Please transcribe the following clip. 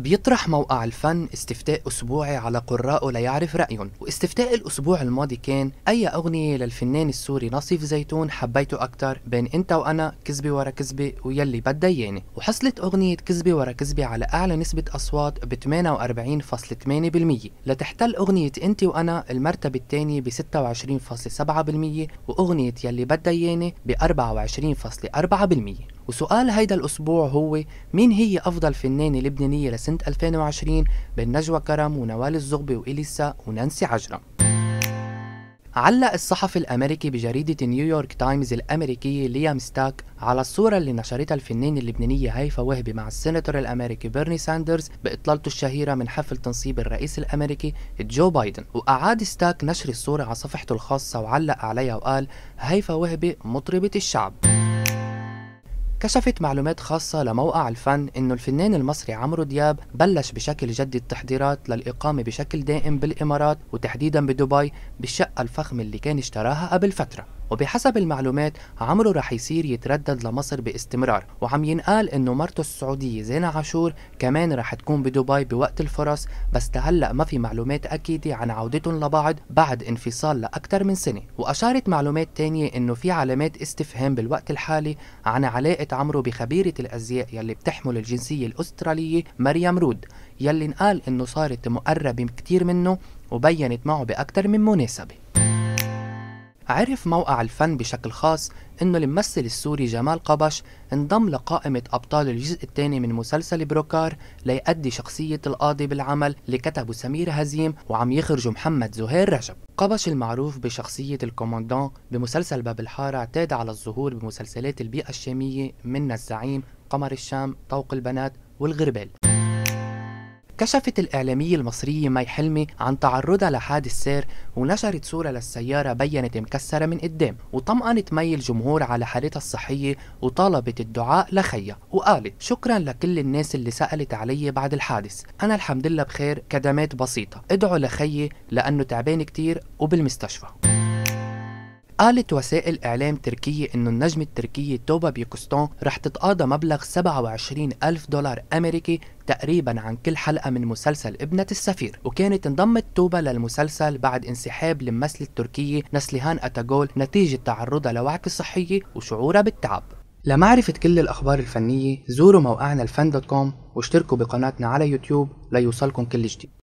بيطرح موقع الفن استفتاء أسبوعي على قرائه ليعرف رأيهم واستفتاء الأسبوع الماضي كان أي أغنية للفنان السوري نصيف زيتون حبيته أكتر بين أنت وأنا كذبة ورا كذبة ويلي بدها إياني وحصلت أغنية كذبة ورا كذبة على أعلى نسبة أصوات ب 48.8% لتحتل أغنية أنت وأنا المرتبة الثانية ب 26.7% وأغنية يلي بدها إياني ب 24.4% وسؤال هيدا الأسبوع هو مين هي أفضل فنانة لبنانية لسنة 2020 بين نجوى كرم ونوال الزغبي وإليسا ونانسي عجرم علق الصحفي الأمريكي بجريدة نيويورك تايمز الأمريكية ليام ستاك على الصورة اللي نشرتها الفنانة اللبنانية هيفا وهبي مع السيناتور الأمريكي بيرني ساندرز بإطلالته الشهيرة من حفل تنصيب الرئيس الأمريكي جو بايدن وأعاد ستاك نشر الصورة على صفحته الخاصة وعلق عليها وقال هيفا وهبي مطربة الشعب كشفت معلومات خاصة لموقع الفن إنه الفنان المصري عمرو دياب بلش بشكل جدي التحضيرات للإقامة بشكل دائم بالإمارات وتحديدا بدبي بالشقة الفخمة اللي كان اشتراها قبل فترة وبحسب المعلومات عمرو رح يصير يتردد لمصر باستمرار وعم ينقال انه مرته السعودية زينة عاشور كمان رح تكون بدبي بوقت الفرص بس لهلا ما في معلومات أكيدة عن عودتهم لبعض بعد انفصال لأكثر من سنة وأشارت معلومات تانية انه في علامات استفهام بالوقت الحالي عن علاقة عمرو بخبيرة الأزياء يلي بتحمل الجنسية الأسترالية مريم رود يلي انقال انه صارت مقربة كتير منه وبينت معه بأكثر من مناسبة عرف موقع الفن بشكل خاص إنه الممثل السوري جمال قبش انضم لقائمة أبطال الجزء الثاني من مسلسل بروكار ليأدي شخصية القاضي بالعمل اللي كتبه سمير هزيم وعم يخرج محمد زهير رجب قبش المعروف بشخصية الكوماندان بمسلسل باب الحارة اعتاد على الظهور بمسلسلات البيئة الشامية من الزعيم قمر الشام طوق البنات والغربال كشفت الإعلامية المصرية مي حلمي عن تعرضها لحادث سير ونشرت صورة للسيارة بينت مكسرة من قدام وطمأنت مي الجمهور على حالتها الصحية وطالبت الدعاء لخيا وقالت شكرا لكل الناس اللي سألت علي بعد الحادث أنا الحمد لله بخير كدمات بسيطة ادعوا لخيي لأنه تعبان كتير وبالمستشفى قالت وسائل إعلام تركية أنه النجمة التركية توبا بيكستون رح تتقاضى مبلغ 27 ألف دولار أمريكي تقريبا عن كل حلقة من مسلسل ابنة السفير وكانت انضمت توبا للمسلسل بعد انسحاب الممثلة التركية نسليهان أتاجول نتيجة تعرضها لوعكة صحية وشعورها بالتعب لمعرفة كل الأخبار الفنية زوروا موقعنا الفن دوت كوم واشتركوا بقناتنا على يوتيوب ليوصلكم كل جديد